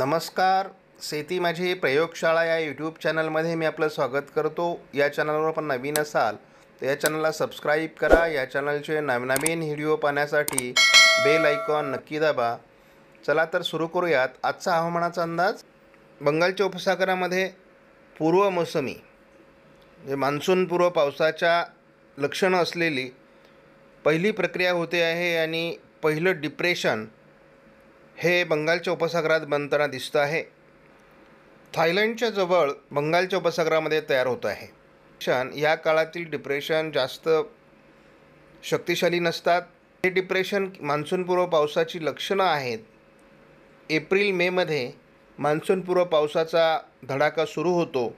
नमस्कार शेती माझी प्रयोगशाळा या यूट्यूब चॅनलमध्ये मी आपलं स्वागत करतो या चॅनलवर पण नवीन असाल तर या चॅनलला सबस्क्राईब करा या चॅनलचे नवनवीन व्हिडिओ पाहण्यासाठी बेल आयकॉन नक्की दाबा चला तर सुरू करूयात आजचा हवामानाचा अंदाज बंगालच्या उपसागरामध्ये पूर्व मोसमी म्हणजे मान्सूनपूर्व पावसाच्या लक्षणं असलेली पहिली प्रक्रिया होते आहे आणि पहिलं डिप्रेशन हे बंगालच्या उपसागरात बनताना दिसतं आहे थायलंडच्या जवळ बंगालच्या उपसागरामध्ये तयार होत आहे डिप्रेशन या काळातील डिप्रेशन जास्त शक्तिशाली नसतात हे डिप्रेशन मान्सूनपूर्व पावसाची लक्षणं आहेत एप्रिल मेमध्ये मान्सूनपूर्व पावसाचा धडाका सुरू होतो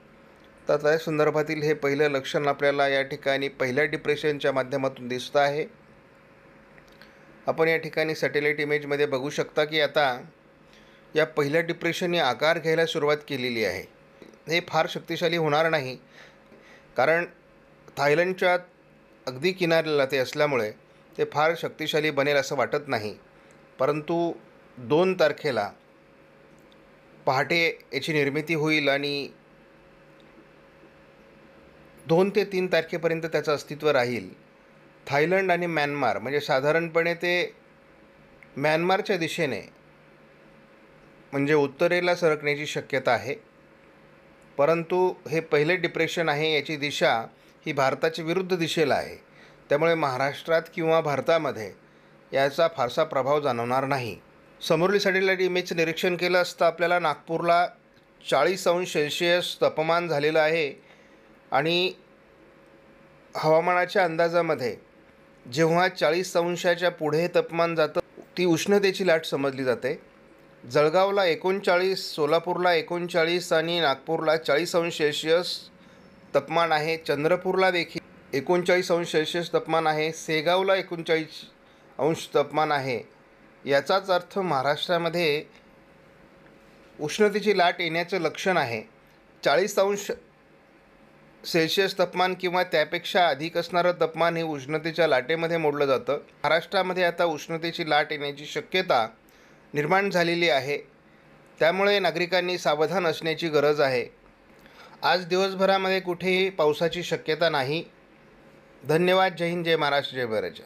तर त्या संदर्भातील हे पहिलं लक्षण आपल्याला या ठिकाणी पहिल्या डिप्रेशनच्या माध्यमातून दिसतं आहे आपण या ठिकाणी सॅटेलाईट इमेजमध्ये बघू शकता की आता या पहिल्या डिप्रेशनने आकार घ्यायला सुरुवात केलेली आहे हे फार शक्तिशाली होणार नाही कारण थायलंडच्या अगदी किनाऱ्याला ते असल्यामुळे ते फार शक्तिशाली बनेल असं वाटत नाही परंतु दोन तारखेला पहाटे याची निर्मिती होईल आणि दोन ते तीन तारखेपर्यंत त्याचं अस्तित्व राहील थायलंड आणि म्यानमार म्हणजे साधारणपणे ते म्यानमारच्या दिशेने म्हणजे उत्तरेला सरकण्याची शक्यता आहे परंतु हे पहिले डिप्रेशन आहे याची दिशा ही भारताच्या विरुद्ध दिशेला आहे त्यामुळे महाराष्ट्रात किंवा भारतामध्ये याचा फारसा प्रभाव जाणवणार नाही समोरली साडीला इमेज निरीक्षण केलं असतं आपल्याला नागपूरला चाळीस अंश सेल्शियस तापमान झालेलं आहे आणि हवामानाच्या अंदाजामध्ये जेव्हा चाळीस अंशाच्या पुढे तापमान जातं ती उष्णतेची लाट समजली जाते जळगावला एकोणचाळीस सोलापूरला एकोणचाळीस आणि नागपूरला चाळीस अंश सेल्शियस तापमान आहे चंद्रपूरला देखील एकोणचाळीस अंश सेल्शियस तापमान आहे सेगावला एकोणचाळीस अंश तापमान आहे याचाच अर्थ महाराष्ट्रामध्ये उष्णतेची लाट येण्याचं लक्षण आहे चाळीस अंश सेल्शियस तापमान किंवा त्यापेक्षा अधिक असणारं तापमान हे उष्णतेच्या लाटेमध्ये मोडलं जातं महाराष्ट्रामध्ये आता उष्णतेची लाट येण्याची शक्यता निर्माण झालेली आहे त्यामुळे नागरिकांनी सावधान असण्याची गरज आहे आज दिवसभरामध्ये कुठेही पावसाची शक्यता नाही धन्यवाद जय हिंद जय महाराष्ट्र जय भरत